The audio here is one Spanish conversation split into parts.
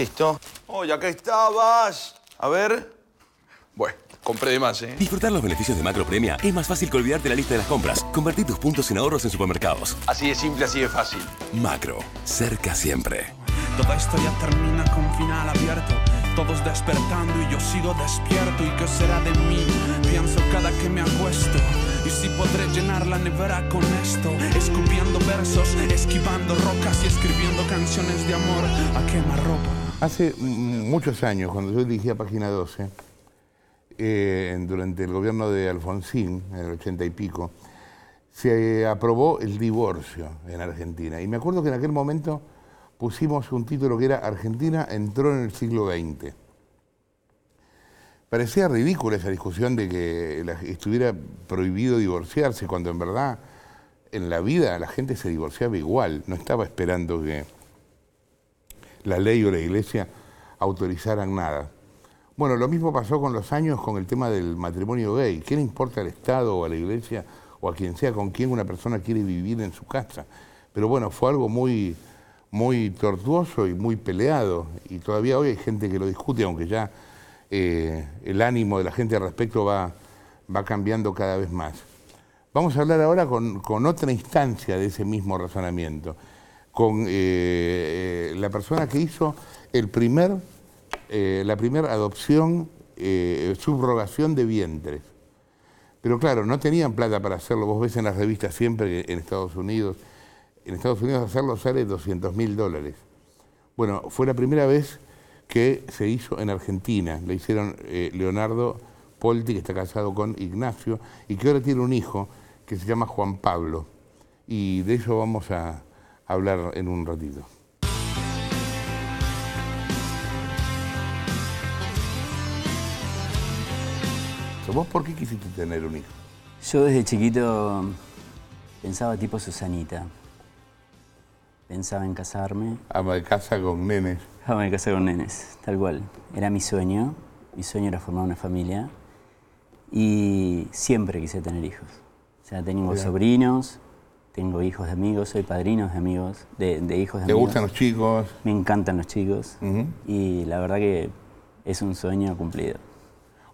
Listo. Oh, ya que estabas. A ver. Bueno, compré de más, ¿eh? Disfrutar los beneficios de Macro Premia es más fácil que olvidarte la lista de las compras. Convertir tus puntos en ahorros en supermercados. Así de simple, así de fácil. Macro, cerca siempre. Todo esto ya termina con final abierto. Todos despertando y yo sigo despierto. ¿Y qué será de mí? Pienso cada que me acuesto. Y si podré llenar la nevera con esto, escupiendo versos, esquivando rocas y escribiendo canciones de amor a ropa Hace mm, muchos años, cuando yo dirigía Página 12, eh, durante el gobierno de Alfonsín, en el 80 y pico, se aprobó el divorcio en Argentina. Y me acuerdo que en aquel momento pusimos un título que era Argentina entró en el siglo XX. Parecía ridícula esa discusión de que estuviera prohibido divorciarse, cuando en verdad en la vida la gente se divorciaba igual, no estaba esperando que la ley o la iglesia autorizaran nada. Bueno, lo mismo pasó con los años con el tema del matrimonio gay. ¿Qué le importa al Estado o a la iglesia o a quien sea con quien una persona quiere vivir en su casa? Pero bueno, fue algo muy, muy tortuoso y muy peleado. Y todavía hoy hay gente que lo discute, aunque ya eh, el ánimo de la gente al respecto va, va cambiando cada vez más. Vamos a hablar ahora con, otra instancia de ese mismo razonamiento, con eh, eh, la persona que hizo el primer, la primera adopción, subrogación de vientres. Pero claro, no tenían plata para hacerlo. Vos ves en las revistas siempre en Estados Unidos, en Estados Unidos hacerlo sale 200 mil dólares. Bueno, fue la primera vez que se hizo en Argentina. La hicieron eh, Leonardo Polti, que está casado con Ignacio, y que ahora tiene un hijo que se llama Juan Pablo. Y de eso vamos a hablar en un ratito. ¿Vos por qué quisiste tener un hijo? Yo desde chiquito pensaba tipo Susanita. Pensaba en casarme. Ama de casa con nenes. Ah, me casé con nenes, tal cual. Era mi sueño. Mi sueño era formar una familia. Y siempre quise tener hijos. O sea, tengo sobrinos, tengo hijos de amigos, soy padrinos de amigos, de, hijos de amigos. ¿Te gustan los chicos? Me encantan los chicos. Y la verdad que es un sueño cumplido.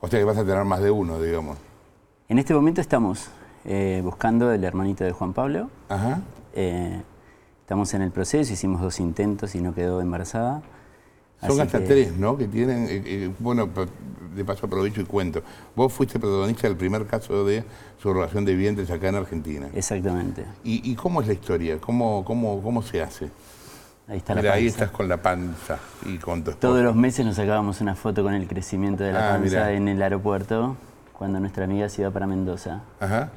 O sea que vas a tener más de uno, digamos. En este momento estamos eh, buscando el hermanito de Juan Pablo. Ajá. Eh, estamos en el proceso, hicimos dos intentos y no quedó embarazada. Son hasta tres, ¿no? Que tienen, eh, eh, bueno, de paso aprovecho y cuento. Vos fuiste protagonista del primer caso de subrogación de vientres acá en Argentina. Exactamente. ¿Y, cómo es la historia? ¿Cómo, cómo, se hace? Ahí está la panza. ahí estás con la panza y con tu Todos los meses nos sacábamos una foto con el crecimiento de la ah, panza en el aeropuerto cuando nuestra amiga se iba para Mendoza. Ajá.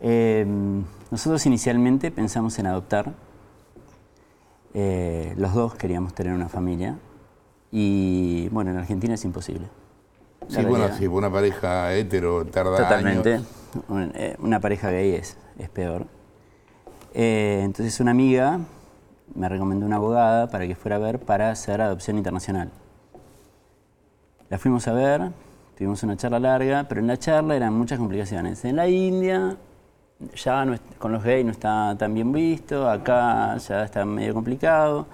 Em, nosotros inicialmente pensamos en adoptar eh, los dos queríamos tener una familia y bueno, en Argentina es imposible. Sí, bueno, sí, una pareja hetero tarda años. Eh, una pareja gay es, es peor. Eh, entonces una amiga me recomendó una abogada para que fuera a ver para hacer adopción internacional. La fuimos a ver, tuvimos una charla larga, pero en la charla eran muchas complicaciones. En la India ya con los gays no está tan bien visto, acá ya está medio complicado.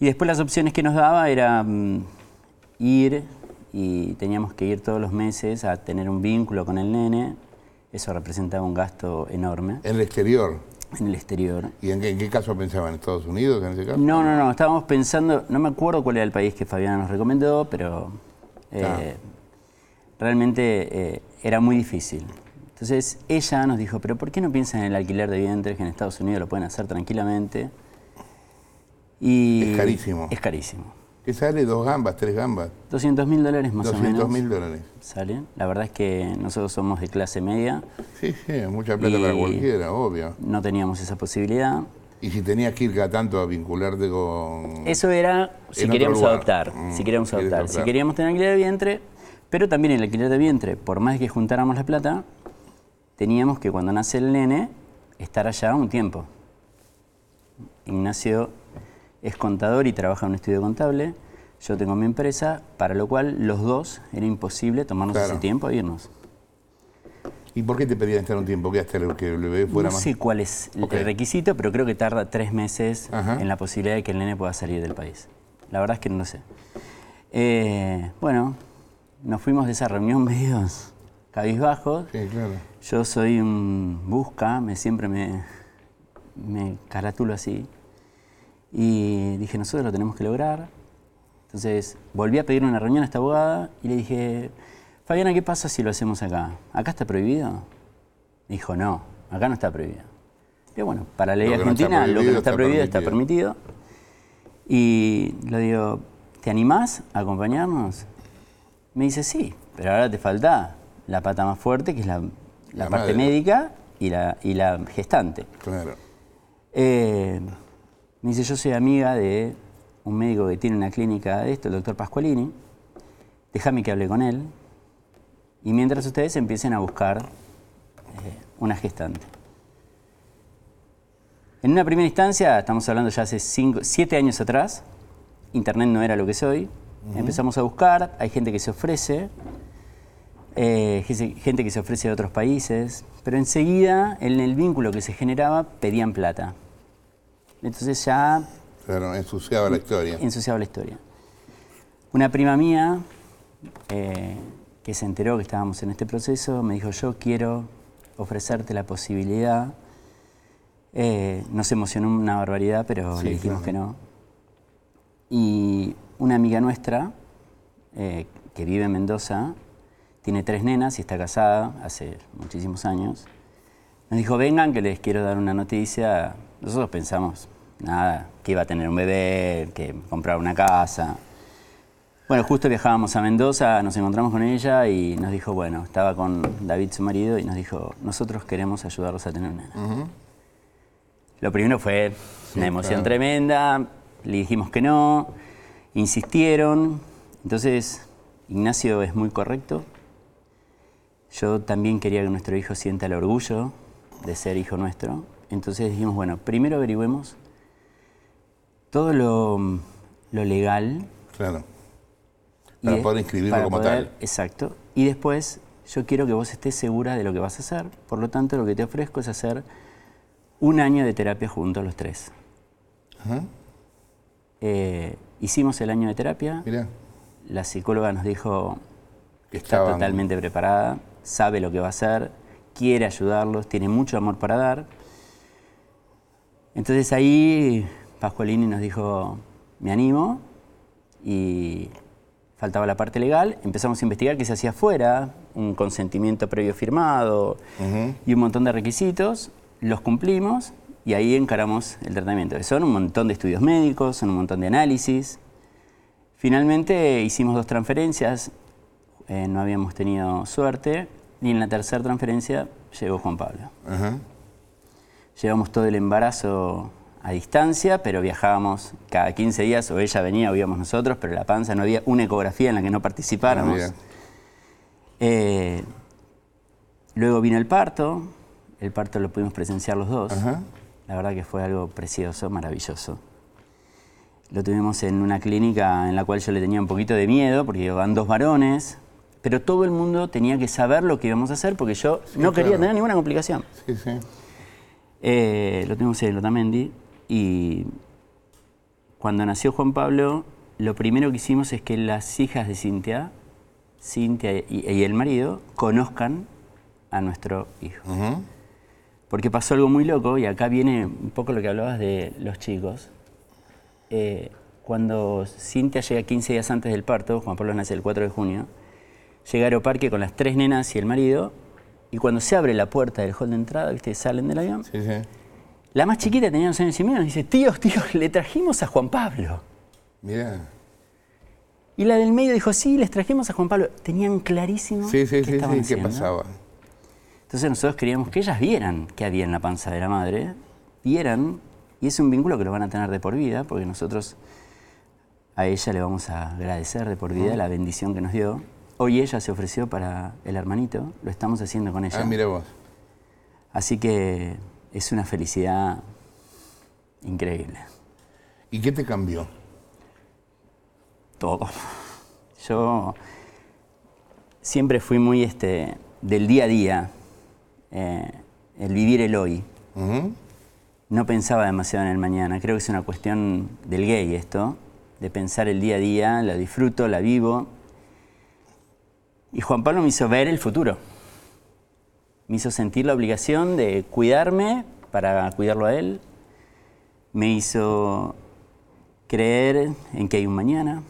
Y después las opciones que nos daba era mm, ir y teníamos que ir todos los meses a tener un vínculo con el nene. Eso representaba un gasto enorme. En el exterior. En el exterior. ¿Y en qué, caso pensaban? ¿En Estados Unidos en ese caso? No, no, no. Estábamos pensando, no me acuerdo cuál era el país que Fabiana nos recomendó, pero ah. eh, realmente eh, era muy difícil. Entonces ella nos dijo, pero ¿por qué no piensan en el alquiler de vientres que en Estados Unidos lo pueden hacer tranquilamente? Y es carísimo. Es carísimo. ¿Qué sale? ¿Dos gambas, tres gambas? 200 mil dólares más o menos. 200 mil dólares. Sale. La verdad es que nosotros somos de clase media. Sí, sí, mucha plata para cualquiera, obvio. No teníamos esa posibilidad. ¿Y si tenías que ir cada tanto a vincularte con...? Eso era mm, si queríamos adoptar, si queríamos adoptar. adoptar. Si queríamos tener alquiler de vientre, pero también el alquiler de vientre, por más que juntáramos la plata, teníamos que cuando nace el nene estar allá un tiempo. Ignacio es contador y trabaja en un estudio contable, yo tengo mi empresa, para lo cual los dos era imposible tomarnos ese tiempo e irnos. ¿Y por qué te pedían estar un tiempo? ¿Qué hasta que el bebé fuera no sé cuál es el requisito, pero creo que tarda tres meses en la posibilidad de que el nene pueda salir del país. La verdad es que no sé. Eh, bueno, nos fuimos de esa reunión medios cabizbajos. Yo soy un busca, me, siempre me, me caratulo así. Y dije, nosotros lo tenemos que lograr. Entonces volví a pedir una reunión a esta abogada y le dije, Fabiana, ¿qué pasa si lo hacemos acá? ¿Acá está prohibido? Dijo, no, acá no está prohibido. Pero bueno, para la ley argentina lo que no está prohibido, está, permitido. Y le digo, ¿te animás a acompañarnos? Me dice, sí, pero ahora te falta la pata más fuerte, que es la, parte médica y la, y la gestante. Claro. Eh, me dice, yo soy amiga de un médico que tiene una clínica de esto, el doctor Pasqualini, déjame que hable con él, y mientras ustedes empiecen a buscar eh, una gestante. En una primera instancia, estamos hablando ya hace cinco, siete años atrás, Internet no era lo que es hoy, empezamos a buscar, hay gente que se ofrece, eh, gente que se ofrece de otros países, pero enseguida en el vínculo que se generaba pedían plata. Entonces ya... Claro, ensuciaba la historia. Ensuciaba la historia. Una prima mía, eh, que se enteró que estábamos en este proceso, me dijo, yo quiero ofrecerte la posibilidad. Eh, nos emocionó una barbaridad, pero le dijimos que no. Y una amiga nuestra, eh, que vive en Mendoza, tiene tres nenas y está casada hace muchísimos años. Nos dijo, vengan que les quiero dar una noticia. Nosotros pensamos, nada, que iba a tener un bebé, que comprar una casa. Bueno, justo viajábamos a Mendoza, nos encontramos con ella y nos dijo, bueno, estaba con David, su marido, y nos dijo, nosotros queremos ayudarlos a tener una. nena. Lo primero fue una emoción tremenda, le dijimos que no, insistieron, entonces Ignacio es muy correcto, yo también quería que nuestro hijo sienta el orgullo de ser hijo nuestro. Entonces dijimos, bueno, primero averigüemos todo lo, legal. Claro. Para poder inscribirlo como tal. Exacto. Y después, yo quiero que vos estés segura de lo que vas a hacer. Por lo tanto, lo que te ofrezco es hacer un año de terapia juntos los tres. Ajá. Eh, hicimos el año de terapia. La psicóloga nos dijo que está totalmente preparada sabe lo que va a hacer, quiere ayudarlos, tiene mucho amor para dar. Entonces ahí Pascualini nos dijo, me animo y faltaba la parte legal, empezamos a investigar qué se hacía afuera, un consentimiento previo firmado y un montón de requisitos, los cumplimos y ahí encaramos el tratamiento, son un montón de estudios médicos, son un montón de análisis. Finalmente hicimos dos transferencias, eh, no habíamos tenido suerte. Y en la tercera transferencia llegó Juan Pablo. Llevamos todo el embarazo a distancia, pero viajábamos cada 15 días, o ella venía o íbamos nosotros, pero la panza no había una ecografía en la que no participáramos. Eh, luego vino el parto, el parto lo pudimos presenciar los dos. La verdad que fue algo precioso, maravilloso. Lo tuvimos en una clínica en la cual yo le tenía un poquito de miedo, porque iban dos varones, pero todo el mundo tenía que saber lo que íbamos a hacer porque yo no quería tener ninguna complicación. Sí, sí. Eh, lo tengo en Lotamendi. Y cuando nació Juan Pablo, lo primero que hicimos es que las hijas de Cintia, Cintia y, el marido, conozcan a nuestro hijo. Porque pasó algo muy loco, y acá viene un poco lo que hablabas de los chicos. Eh, cuando Cintia llega 15 días antes del parto, Juan Pablo nace el 4 de junio, Llega al parque con las tres nenas y el marido, y cuando se abre la puerta del hall de entrada, ustedes salen del avión, la más chiquita tenía unos años y medio, y dice, tíos, tíos, le trajimos a Juan Pablo. Mirá. Y la del medio dijo, sí, les trajimos a Juan Pablo. Tenían clarísimo sí, sí, qué sí, pasaba. Entonces nosotros queríamos que ellas vieran qué había en la panza de la madre, vieran, y es un vínculo que lo van a tener de por vida, porque nosotros a ella le vamos a agradecer de por vida la bendición que nos dio. Hoy ella se ofreció para el hermanito, lo estamos haciendo con ella. Ah, mire vos. Así que es una felicidad increíble. ¿Y qué te cambió? Todo. Yo siempre fui muy este, del día a día, eh, el vivir el hoy. No pensaba demasiado en el mañana. Creo que es una cuestión del gay esto, de pensar el día a día, la disfruto, la vivo y Juan Pablo me hizo ver el futuro. Me hizo sentir la obligación de cuidarme para cuidarlo a él. Me hizo creer en que hay un mañana.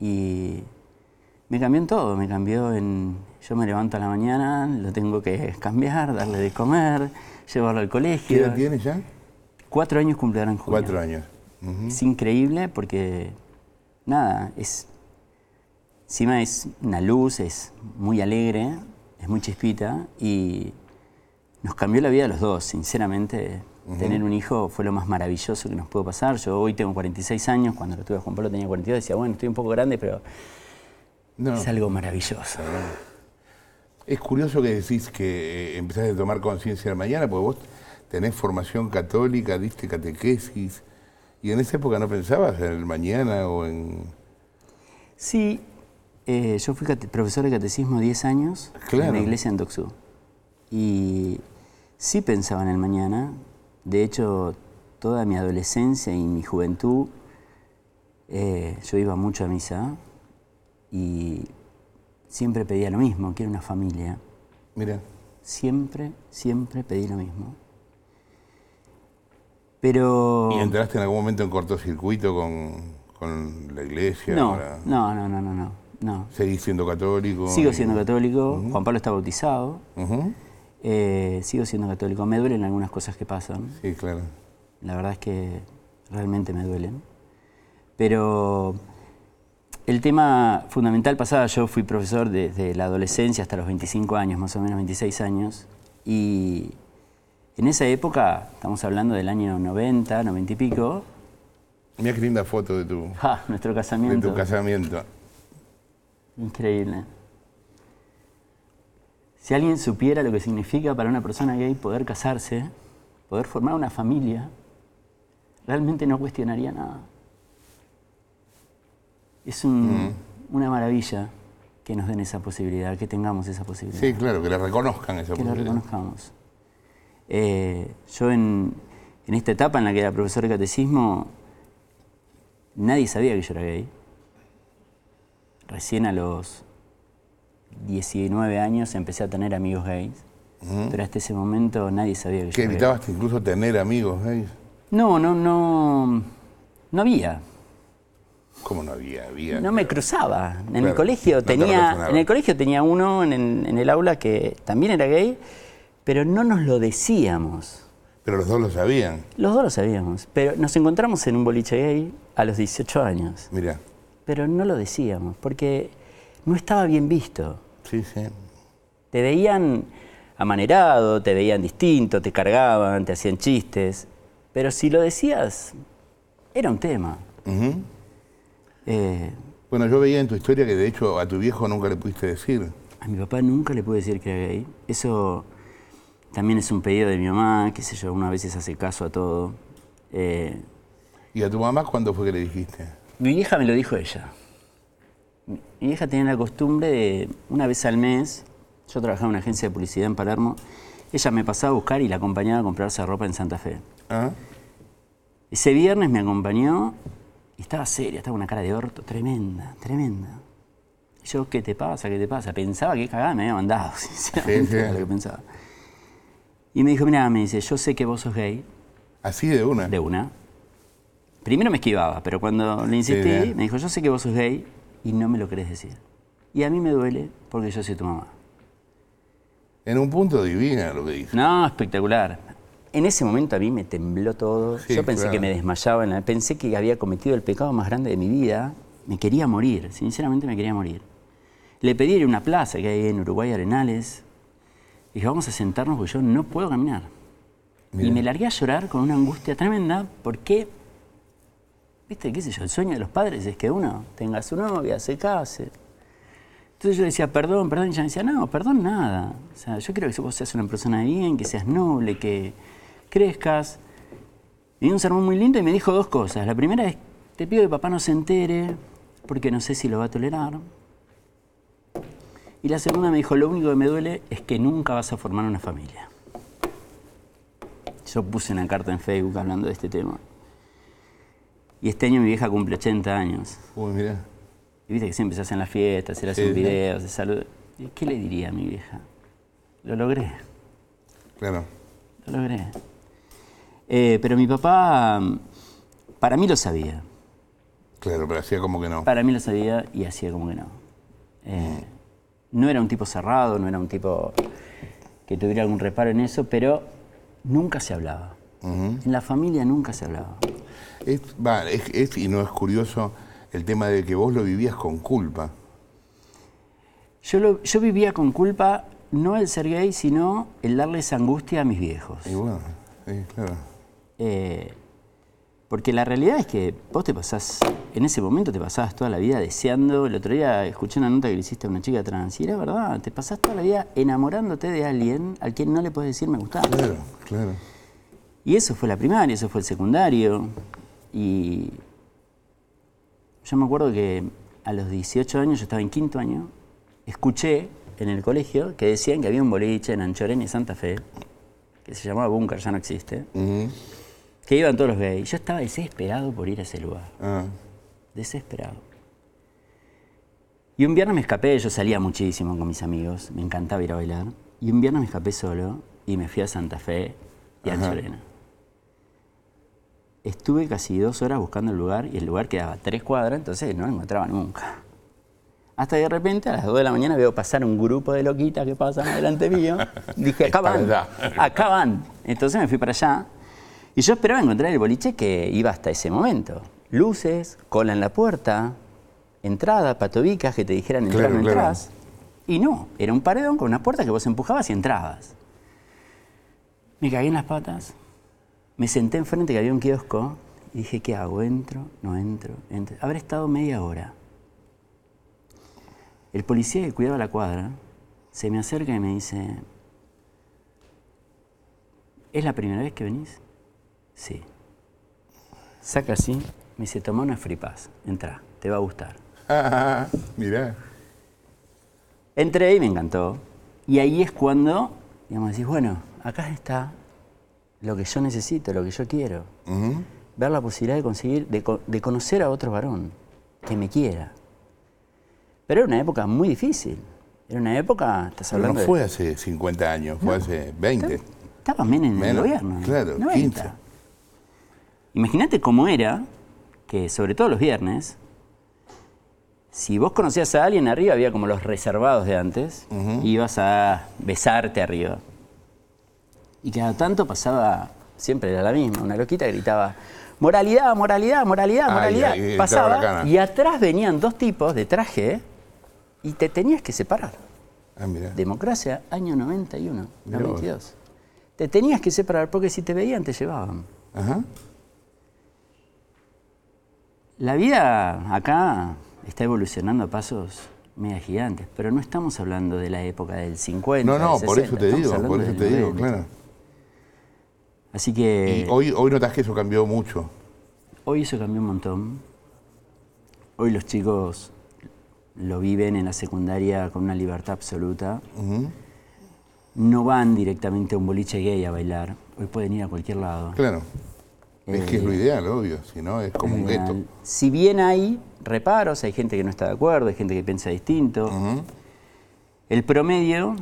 Y me cambió en todo. Me cambió en. Yo me levanto a la mañana, lo tengo que cambiar, darle de comer, llevarlo al colegio. ¿Qué edad tienes ya? Cuatro años cumplirán en Cuatro años. Es increíble porque. Nada, es Encima es una luz, es muy alegre, es muy chispita y nos cambió la vida a los dos, sinceramente. Tener un hijo fue lo más maravilloso que nos pudo pasar. Yo hoy tengo 46 años, cuando lo tuve Pablo tenía 42, decía, bueno, estoy un poco grande, pero no. es algo maravilloso. Ah. Es curioso que decís que eh, empezaste a tomar conciencia de mañana, porque vos tenés formación católica, diste catequesis, y en esa época no pensabas en el mañana o en... Sí, eh, yo fui profesor de catecismo 10 años en la iglesia en Doxú. Y sí pensaba en el mañana. De hecho, toda mi adolescencia y mi juventud, eh, yo iba mucho a misa y siempre pedía lo mismo, que era una familia. Mira. Siempre, siempre pedí lo mismo. Pero... ¿Y entraste en algún momento en cortocircuito con, la iglesia? no, no, no, no, no. No. ¿Seguís siendo católico? Sigo siendo católico. Juan Pablo está bautizado. Eh, sigo siendo católico. Me duelen algunas cosas que pasan. Sí, claro. La verdad es que realmente me duelen. Pero el tema fundamental pasaba, yo fui profesor desde la adolescencia hasta los 25 años, más o menos 26 años. Y en esa época, estamos hablando del año 90, 90 y pico. Mira qué linda foto de tu. nuestro casamiento. De tu casamiento. Increíble. Si alguien supiera lo que significa para una persona gay poder casarse, poder formar una familia, realmente no cuestionaría nada. Es mm. una maravilla que nos den esa posibilidad, que tengamos esa posibilidad. Sí, claro, que la reconozcan esa posibilidad. Que la reconozcamos. Eh, yo en, en esta etapa en la que era profesor de catecismo, nadie sabía que yo era gay recién a los 19 años empecé a tener amigos gays. Pero hasta ese momento nadie sabía que, ¿Que evitabas incluso tener amigos gays? No, no, no. No había. ¿Cómo no había? no me cruzaba. En el colegio tenía. en el colegio tenía uno en el, aula que también era gay, pero no nos lo decíamos. Pero los dos lo sabían. Los dos lo sabíamos. Pero nos encontramos en un boliche gay a los 18 años. Mira pero no lo decíamos, porque no estaba bien visto. Sí, sí. Te veían amanerado, te veían distinto, te cargaban, te hacían chistes, pero si lo decías, era un tema. Eh, bueno, yo veía en tu historia que de hecho a tu viejo nunca le pudiste decir. A mi papá nunca le pude decir que era gay. Eso también es un pedido de mi mamá, que sé yo, una veces hace caso a todo. Eh, ¿Y a tu mamá cuándo fue que le dijiste? Mi vieja me lo dijo ella. Mi vieja tenía la costumbre de, una vez al mes, yo trabajaba en una agencia de publicidad en Palermo, ella me pasaba a buscar y la acompañaba a comprarse ropa en Santa Fe. Ah. Ese viernes me acompañó y estaba seria, estaba una cara de orto tremenda, tremenda. yo, ¿qué te pasa? ¿Qué te pasa? Pensaba que cagada me había mandado, sinceramente, lo que pensaba. Y me dijo, mira, me dice, yo sé que vos sos gay. Así de una. De una. Primero me esquivaba, pero cuando le insistí, me dijo, yo sé que vos sos gay y no me lo querés decir. Y a mí me duele porque yo soy tu mamá. En un punto divina lo que dijo. No, espectacular. En ese momento a mí me tembló todo. yo pensé que me desmayaba, pensé que había cometido el pecado más grande de mi vida. Me quería morir, sinceramente me quería morir. Le pedí una plaza que hay en Uruguay, Arenales. Y dije, vamos a sentarnos porque yo no puedo caminar. Y me largué a llorar con una angustia tremenda porque el sueño de los padres es que uno tenga su novia, se case. Entonces yo decía, perdón, perdón, y ella me decía, no, perdón nada. O sea, yo quiero que vos seas una persona bien, que seas noble, que crezcas. Y un sermón muy lindo y me dijo dos cosas. La primera es, te pido que papá no se entere, porque no sé si lo va a tolerar. Y la segunda me dijo, lo único que me duele es que nunca vas a formar una familia. Yo puse una carta en Facebook hablando de este tema. Y este año mi vieja cumple 80 años. Uy, mirá. Y viste que siempre se hacen las fiestas, se le hacen videos se saludan. ¿Qué le diría a mi vieja? Lo logré. Claro. Lo logré. Eh, pero mi papá, mm, para mí lo sabía. Claro, pero hacía como que no. Para mí lo sabía y hacía como que no. Eh, no era un tipo cerrado, no era un tipo que tuviera algún reparo en eso, pero nunca se hablaba. En la familia nunca se hablaba. Es, y no es curioso el tema de que vos lo vivías con culpa. Yo, yo vivía con culpa no el ser gay, sino el darles angustia a mis viejos. igual, eh, claro. Eh, porque la realidad es que vos te pasás, en ese momento te pasabas toda la vida deseando. El otro día escuché una nota que le hiciste a una chica trans y era verdad, te pasás toda la vida enamorándote de alguien al quien no le puedes decir me gustaba. Claro, claro. Y eso fue la primaria, eso fue el secundario. Y yo me acuerdo que a los 18 años, yo estaba en quinto año, escuché en el colegio que decían que había un boliche en Anchorena y Santa Fe, que se llamaba Búnker, ya no existe, que iban todos los gays. Yo estaba desesperado por ir a ese lugar. Ah. Desesperado. Y un viernes me escapé, yo salía muchísimo con mis amigos, me encantaba ir a bailar. Y un viernes me escapé solo y me fui a Santa Fe y a Anchorena. Estuve casi dos horas buscando el lugar y el lugar quedaba tres cuadras, entonces no lo encontraba nunca. Hasta de repente, a las dos de la mañana, veo pasar un grupo de loquitas que pasan delante mío. Dije, acá van, acá van. Entonces me fui para allá y yo esperaba encontrar el boliche que iba hasta ese momento. Luces, cola en la puerta, entrada, patobicas que te dijeran entrar o Y no, era un paredón con una puerta que vos empujabas y entrabas. Me caí en las patas, me senté enfrente que había un kiosco y dije, ¿qué hago? ¿Entro? ¿No entro? Habré estado media hora. El policía que cuidaba la cuadra se me acerca y me dice, ¿es la primera vez que venís? Sí. Saca así, me dice, toma una fripas, entra, te va a gustar. Ah, mirá. Entré y me encantó. Y ahí es cuando, digamos, decís, bueno, acá está lo que yo necesito, lo que yo quiero. Ver la posibilidad de conseguir, de, conocer a otro varón que me quiera. Pero era una época muy difícil. Era una época, Pero no fue hace 50 años, fue hace 20. Estaba menos en el gobierno. 15. Imagínate cómo era que, sobre todo los viernes, si vos conocías a alguien arriba, había como los reservados de antes, y ibas a besarte arriba. Y cada tanto pasaba, siempre era la misma, una loquita gritaba, moralidad, moralidad, moralidad, moralidad. pasaba y atrás venían dos tipos de traje y te tenías que separar. Ah, mira. Democracia, año 91, 92. Te tenías que separar porque si te veían te llevaban. La vida acá está evolucionando a pasos mega gigantes, pero no estamos hablando de la época del 50. No, no, por eso te digo, por eso te digo, claro. Así que... ¿Y hoy, hoy notas que eso cambió mucho? Hoy eso cambió un montón. Hoy los chicos lo viven en la secundaria con una libertad absoluta. No van directamente a un boliche gay a bailar. Hoy pueden ir a cualquier lado. Claro. es que es lo eh, ideal, obvio. Si no, es como un gueto. Si bien hay reparos, hay gente que no está de acuerdo, hay gente que piensa distinto. El promedio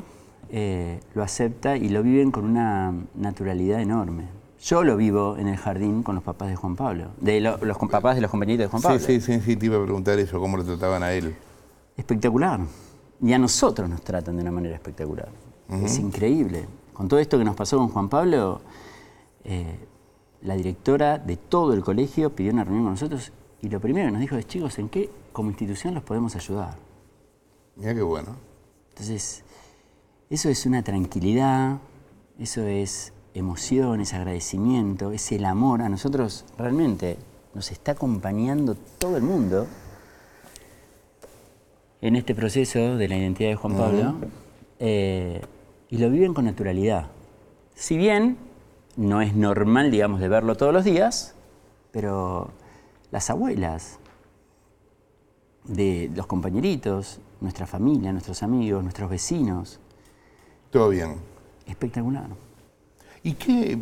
eh, lo acepta y lo viven con una naturalidad enorme. Yo lo vivo en el jardín con los papás de Juan Pablo, de los papás de los compañeritos de Juan Pablo. Sí, sí, sí, sí, te iba a preguntar eso, cómo lo trataban a él. Espectacular. Y a nosotros nos tratan de una manera espectacular. Es increíble. Con todo esto que nos pasó con Juan Pablo, eh, la directora de todo el colegio pidió una reunión con nosotros y lo primero que nos dijo es, chicos, ¿en qué como institución los podemos ayudar? Mira qué bueno. Entonces, eso es una tranquilidad, eso es emoción, es agradecimiento, es el amor. A nosotros realmente nos está acompañando todo el mundo en este proceso de la identidad de Juan Pablo eh, y lo viven con naturalidad. Si bien no es normal, digamos, de verlo todos los días, pero las abuelas de los compañeritos, nuestra familia, nuestros amigos, nuestros vecinos, todo bien. Espectacular. ¿Y qué?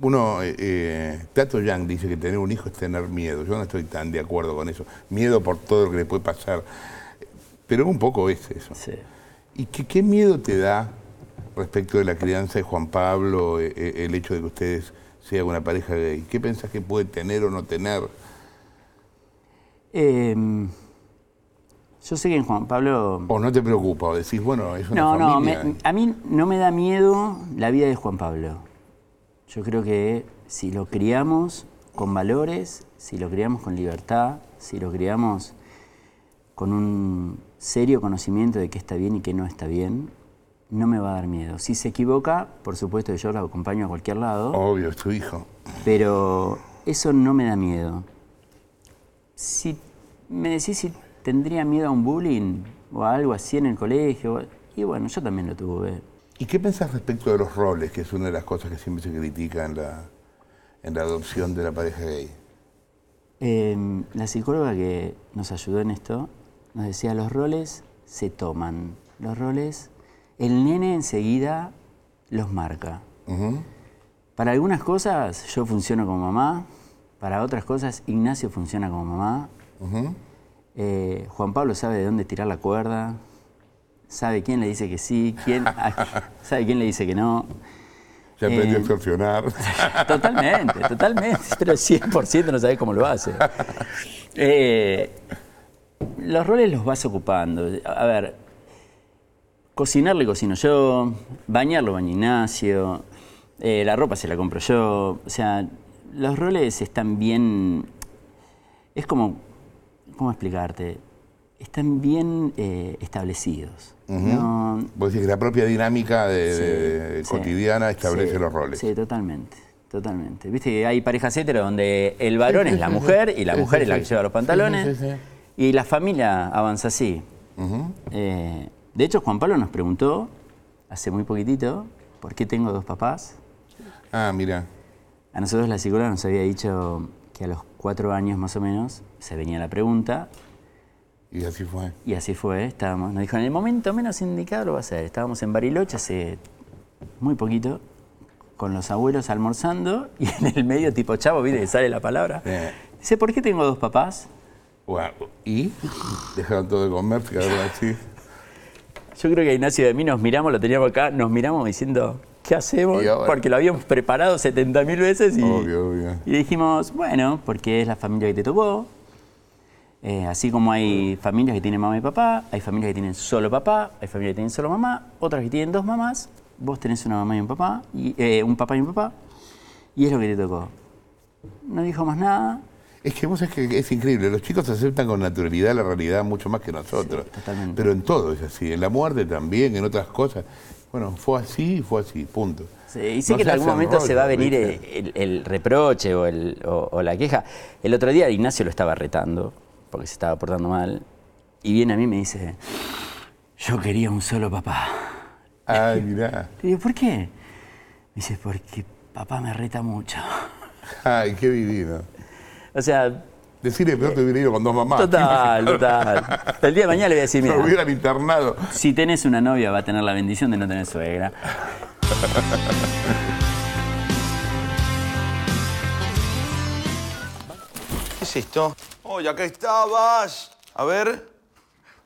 Uno, eh, eh, Tato Yang dice que tener un hijo es tener miedo. Yo no estoy tan de acuerdo con eso. Miedo por todo lo que le puede pasar. Pero un poco es eso. Sí. ¿Y qué, miedo te da respecto de la crianza de Juan Pablo, eh, el hecho de que ustedes sean una pareja gay? ¿Qué pensás que puede tener o no tener? Eh, yo sé que en Juan Pablo... O no te preocupa, o decís, bueno, es una familia. no, me, a mí no me da miedo la vida de Juan Pablo. Yo creo que si lo criamos con valores, si lo criamos con libertad, si lo criamos con un serio conocimiento de qué está bien y qué no está bien, no me va a dar miedo. Si se equivoca, por supuesto que yo lo acompaño a cualquier lado. Obvio, es tu hijo. Pero eso no me da miedo. Si me decís tendría miedo a un bullying o algo así en el colegio. Y bueno, yo también lo tuve. ¿Y qué pensás respecto de los roles, que es una de las cosas que siempre se critica en la, en la adopción de la pareja gay? Em, la psicóloga que nos ayudó en esto nos decía, los roles se toman, los roles, el nene enseguida los marca. Para algunas cosas yo funciono como mamá, para otras cosas Ignacio funciona como mamá. Eh, Juan Pablo sabe de dónde tirar la cuerda, sabe quién le dice que sí, quién, sabe quién le dice que no. Ya aprendió a eh, Totalmente, totalmente, pero 100% no sabes cómo lo hace. Eh, los roles los vas ocupando. A ver, cocinar le cocino yo, Bañarlo Bañinacio, la ropa se la compro yo. O sea, los roles están bien. Es como ¿cómo explicarte? Están bien eh, establecidos. Vos decís que la propia dinámica de, cotidiana establece los roles. Sí, totalmente. Totalmente. Viste hay parejas hetero donde el varón es la mujer y la mujer es la que lleva los pantalones y la familia avanza así. Eh, de hecho, Juan Pablo nos preguntó hace muy poquitito por qué tengo dos papás. Ah, mira. A nosotros la psicóloga nos había dicho que a los cuatro años más o menos se venía la pregunta. Y así fue. Y así fue, estábamos. Nos dijo, en el momento menos indicado lo va a hacer. Estábamos en Bariloche hace muy poquito, con los abuelos almorzando, y en el medio, tipo chavo, viene, sale la palabra. Dice, ¿por qué tengo dos papás? ¿y? Dejaron todo de comer, quedaron así. Yo creo que Ignacio de mí nos miramos, lo teníamos acá, nos miramos diciendo, ¿qué hacemos? Porque lo habíamos preparado 70.000 veces y, obvio, obvio. y dijimos, bueno, porque es la familia que te tocó, eh, así como hay familias que tienen mamá y papá, hay familias que tienen solo papá, hay familias que tienen solo mamá, otras que tienen dos mamás, vos tenés una mamá y un papá, y, eh, un papá y un papá, y es lo que te tocó. No dijo más nada. Es que vos es que es increíble, los chicos aceptan con naturalidad la realidad mucho más que nosotros. totalmente. Pero en todo es así, en la muerte también, en otras cosas. Bueno, fue así, fue así, punto. Sí, y sé que en algún momento se va a venir el, reproche o la queja. El otro día Ignacio lo estaba retando porque se estaba portando mal. Y viene a mí y me dice, yo quería un solo papá. Ay, mirá. Le digo, ¿por qué? Me dice, porque papá me reta mucho. Ay, qué divino. O sea... Decirle, pero te hubiera ido con dos mamás. Total, total. El día de mañana le voy a decir, mira... Lo hubieran internado. Si tenés una novia va a tener la bendición de no tener suegra. ¿Qué es esto? Oh, ya que estabas. A ver.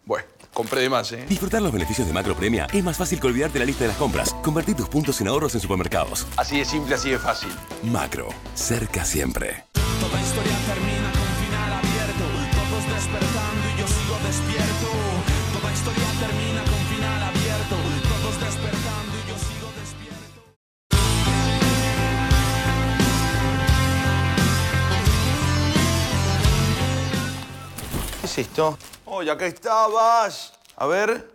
Bueno, compré de más, ¿eh? Disfrutar los beneficios de Macro Premia es más fácil que olvidarte la lista de las compras. Convertir tus puntos en ahorros en supermercados. Así de simple, así de fácil. Macro. Cerca siempre. historia listo oh Oye, acá estabas. A ver.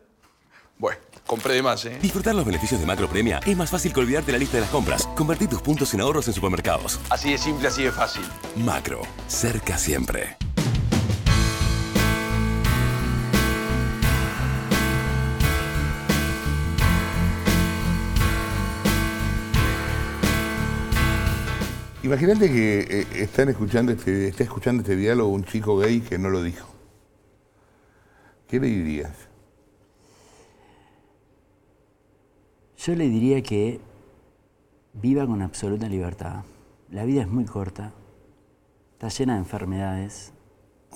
Bueno, compré de más, ¿eh? Disfrutar los beneficios de Macro Premia es más fácil que olvidarte la lista de las compras. Convertir tus puntos en ahorros en supermercados. Así de simple, así de fácil. Macro, cerca siempre. Imagínate que eh, están escuchando este, está escuchando este diálogo un chico gay que no lo dijo. ¿Qué le dirías? Yo le diría que viva con absoluta libertad. La vida es muy corta, está llena de enfermedades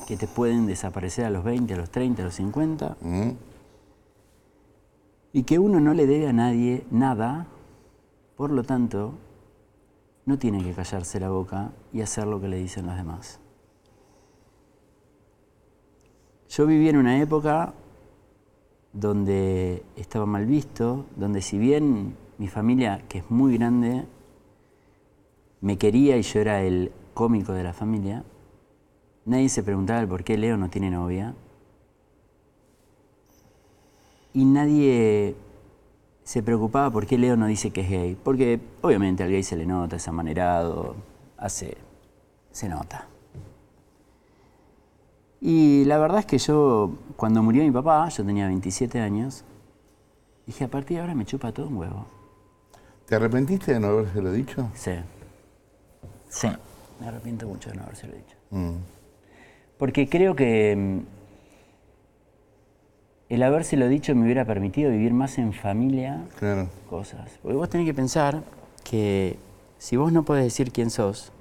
que te pueden desaparecer a los 20, a los 30, a los 50. Mm. Y que uno no le debe a nadie nada, por lo tanto, no tiene que callarse la boca y hacer lo que le dicen los demás. Yo viví en una época donde estaba mal visto, donde si bien mi familia, que es muy grande, me quería y yo era el cómico de la familia, nadie se preguntaba por qué Leo no tiene novia. Y nadie se preocupaba por qué Leo no dice que es gay. Porque obviamente al gay se le nota, es amanerado, hace. se nota. Y la verdad es que yo, cuando murió mi papá, yo tenía 27 años, dije, a partir de ahora me chupa todo un huevo. ¿Te arrepentiste de no habérselo dicho? Sí. Sí, me arrepiento mucho de no habérselo dicho. Mm. Porque creo que mm, el habérselo dicho me hubiera permitido vivir más en familia cosas. Porque vos tenés que pensar que si vos no podés decir quién sos,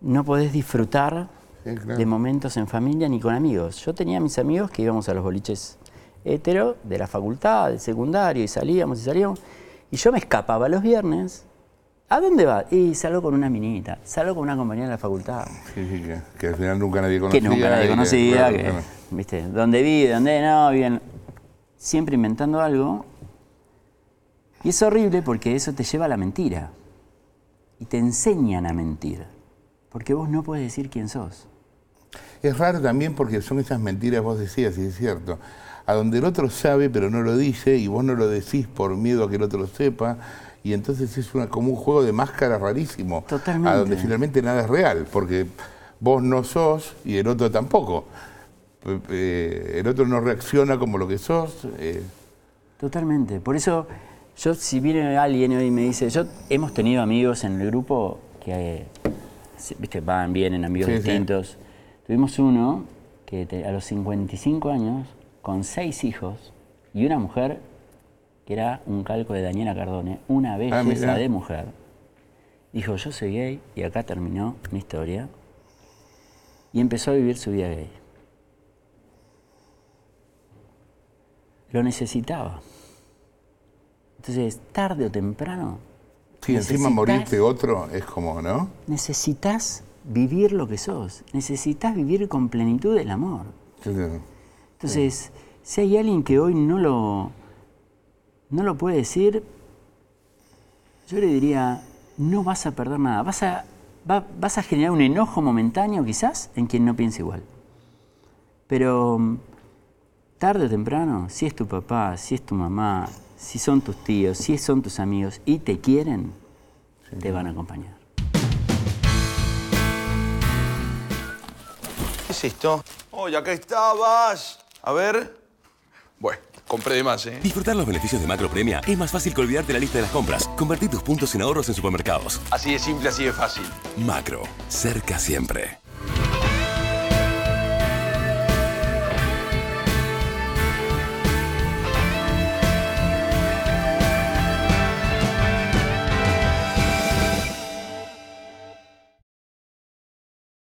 no podés disfrutar de momentos en familia ni con amigos. Yo tenía mis amigos que íbamos a los boliches hetero de la facultad, del secundario, y salíamos y salíamos. Y yo me escapaba los viernes. ¿A dónde va? Y salgo con una minita, salgo con una compañera de la facultad. Sí, que, al final nunca nadie conocía. Que nunca nadie conocía, ¿viste? ¿Dónde vi? ¿Dónde no? Bien. Siempre inventando algo. Y es horrible porque eso te lleva a la mentira. Y te enseñan a mentir. Porque vos no puedes decir quién sos. Es raro también porque son esas mentiras, vos decías, y es cierto, a donde el otro sabe pero no lo dice y vos no lo decís por miedo a que el otro lo sepa. Y entonces es una, como un juego de máscara rarísimo. A donde finalmente nada es real, porque vos no sos y el otro tampoco. Eh, el otro no reacciona como lo que sos. Eh. Totalmente. Por eso, yo si viene alguien hoy y me dice, yo hemos tenido amigos en el grupo que van eh, viste, van, vienen, amigos distintos. Tuvimos uno que a los 55 años, con seis hijos y una mujer que era un calco de Daniela Cardone, una ah, belleza de mujer, dijo, yo soy gay y acá terminó mi historia. Y empezó a vivir su vida gay. Lo necesitaba. Entonces, tarde o temprano... Sí, encima morirte otro es como, ¿no? Necesitas vivir lo que sos. Necesitas vivir con plenitud el amor. Entonces, si hay alguien que hoy no lo, no lo puede decir, yo le diría, no vas a perder nada. Vas a, vas a generar un enojo momentáneo quizás en quien no piensa igual. Pero mm, tarde o temprano, si es tu papá, si es tu mamá, si son tus tíos, si son tus amigos y te quieren, te van a acompañar. listo esto? ya acá estabas. A ver. Bueno, compré de más, ¿eh? Disfrutar los beneficios de Macro Premia es más fácil que olvidarte la lista de las compras. Convertir tus puntos en ahorros en supermercados. Así de simple, así de fácil. Macro. Cerca siempre.